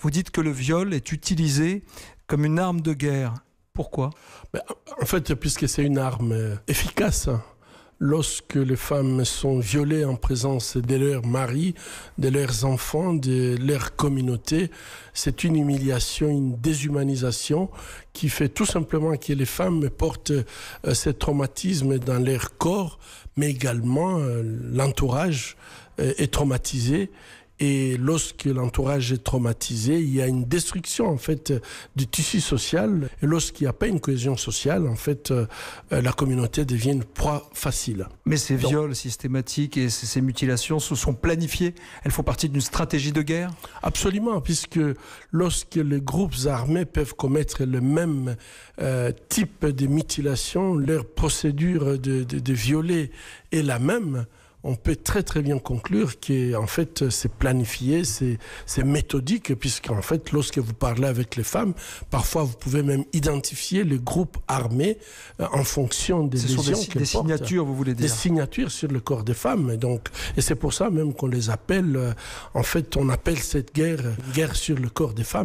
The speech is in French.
Vous dites que le viol est utilisé comme une arme de guerre. Pourquoi ben, En fait, puisque c'est une arme euh, efficace, hein, lorsque les femmes sont violées en présence de leurs maris, de leurs enfants, de leur communauté, c'est une humiliation, une déshumanisation qui fait tout simplement que les femmes portent euh, ces traumatismes dans leur corps, mais également euh, l'entourage est traumatisé et lorsque l'entourage est traumatisé, il y a une destruction en fait du tissu social. Et lorsqu'il n'y a pas une cohésion sociale, en fait, euh, la communauté devient une proie facile. Mais ces viols systématiques et ces, mutilations se sont planifiées. Elles font partie d'une stratégie de guerre. Absolument, puisque lorsque les groupes armés peuvent commettre le même euh, type de mutilation, leur procédure de, de violer est la même on peut très très bien conclure qu'en fait c'est planifié, c'est méthodique, puisqu'en fait lorsque vous parlez avec les femmes, parfois vous pouvez même identifier les groupes armés euh, en fonction des Ce des, signatures, vous voulez dire Des signatures sur le corps des femmes. donc, et c'est pour ça même qu'on les appelle, euh, en fait on appelle cette guerre, guerre sur le corps des femmes.